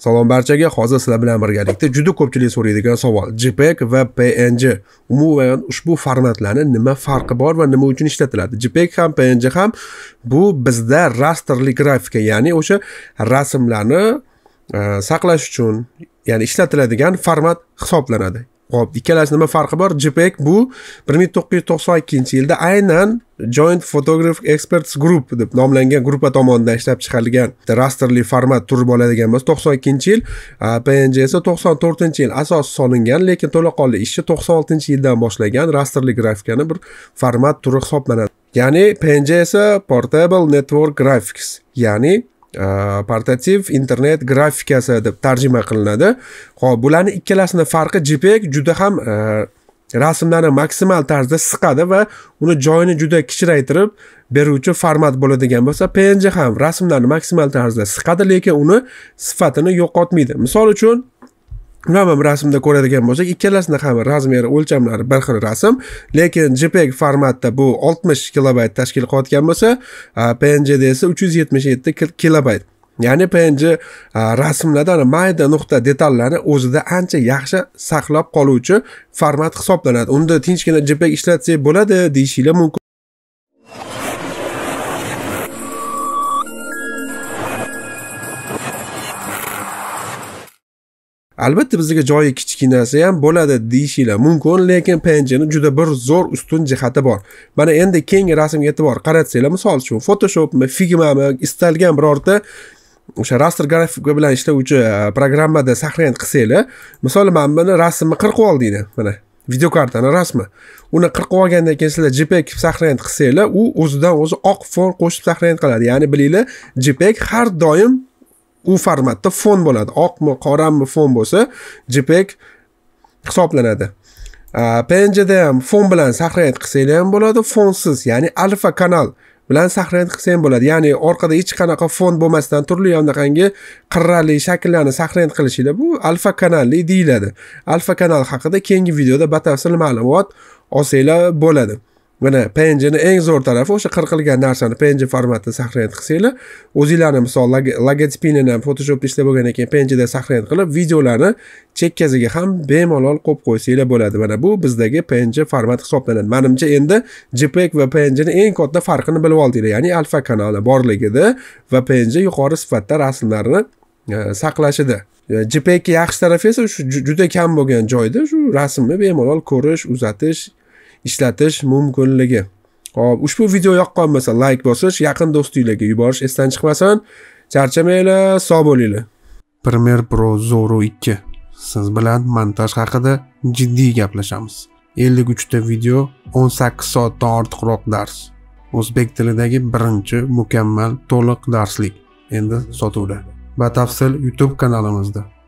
Salom barchaga. Hozir sizlar bilan birgalikda juda ko'pchilik so'raydigan savol. JPEG va PNG umuman ushbu formatlarni nima farqi bor va nima uchun ishlatiladi? JPEG ham PNG ham bu bizda rasterli grafika, ya'ni o'sha rasmlarni e, saqlash uchun, ya'ni ishlatiladigan format hisoblanadi. hop ikkalasi nima farqi bor jpeg bu bir ming to'qqiz yuz to'qson ikkinchi yilda aynan joint photographic experts group deb nomlangan gruppa tomonidan ishlab chiqarilgan rasterli format turi bo'ladigan bo'lsa to'qson ikkinchi yil png esa to'qson to'rtinchi yil asos solingan lekin to'laqonli ishchi to'qson oltinchi yildan boshlagan rasterli grafikani bir format turi hisoblanadi ya'ni png esa portable network graphics ya'ni portativ internet grafikasi deb tarjima qilinadi ho'p bularni ikkalasini farqi jpeg juda ham э, rasmlarni maksimal tarzda siqadi va uni joyini juda kichraytirib beruvchi format bo'ladigan bo'lsa png ham rasmlarni maksimal tarzda siqadi lekin uni sifatini yo'qotmaydi misol uchun umuman rasmda ko'radigan bo'lsak ikkalasini ham razmeri o'lchamlari bir xil rasm lekin jpeg formatda bu oltmish kilobayt tashkil qilayotgan bo'lsa pngda esa uch yuz yetmish yetti kilobayt ya'ni png rasmlarda mayda nuqta detallarni o'zida ancha yaxshi saqlab qoluvchi format hisoblanadi unda tinchgina jpeg ishlatsak bo'ladi deyishinglar mumkin albatta bizga joyi kichkinasi ham bo'ladi deyishinglar mumkin lekin pnjni juda bir zo'r ustun jihati bor mana endi keyingi rasmga e'tibor qaratsanglar misol uchun photoshopmi figmami istalgan birorta o'sha raster grafika bilan ishlovchi e, programmada сохранять qilsanglar misol mana buni rasmni qirqib oldinglar mana videokartani rasmi uni qirqib olgandan keyin sizlar jpeg qilib сохранять qilsanglar u o'zidan o'zi oq fon qo'shib сохранять qiladi ya'ni bilinglar jpeg har doim u formatda fon bo'ladi oqmi qorami fon bo'lsa jpeg hisoblanadi pngda ham fon bilan сохранять qilsanglar ham bo'ladi fonsiz ya'ni alfa kanal bilan сохранять qilsa ham bo'ladi ya'ni orqada hech qanaqa fon bo'lmasdan turli anaqangi qirrali shakllarni сохранять qilishinglar bu alfa kanalli deyiladi alfa kanal haqida keyingi videoda batafsil ma'lumot olsanglar bo'ladi mana png eng zo'r tarafi o'sha qirqilgan narsani png formatida сохранять qilsanglar o'zinglarni misol logotipini ham photoshopda ishlab bo'lgandan keyin pngda сохранять qilib videolarni chekkasiga ham bemalol qo'yib qo'ysanglar bo'ladi mana bu bizdagi png format hisoblanadi manimcha endi jpeg va pngni eng katta farqini bilib oldinglar ya'ni alfa kanali borligida va png yuqori sifatda rasmlarni e, saqlashida e, jpegga yaxshi tarafi esa shu juda kam bo'lgan joyda shu rasmni bemalol ko'rish uzatish ishlatish mumkinligi hop ushbu video yoqqan bo'lsa layk bosish yaqin do'stinglarga yuborish esdan chiqmasin charchamanglar sog' bo'linglar premier pro zoro 2 siz bilan montaj haqida jiddiy gaplashamiz 53 ta video 18 soatdan ortiqroq dars o'zbek tilidagi birinchi mukammal to'liq darslik endi sotuvda batafsil youtube kanalimizda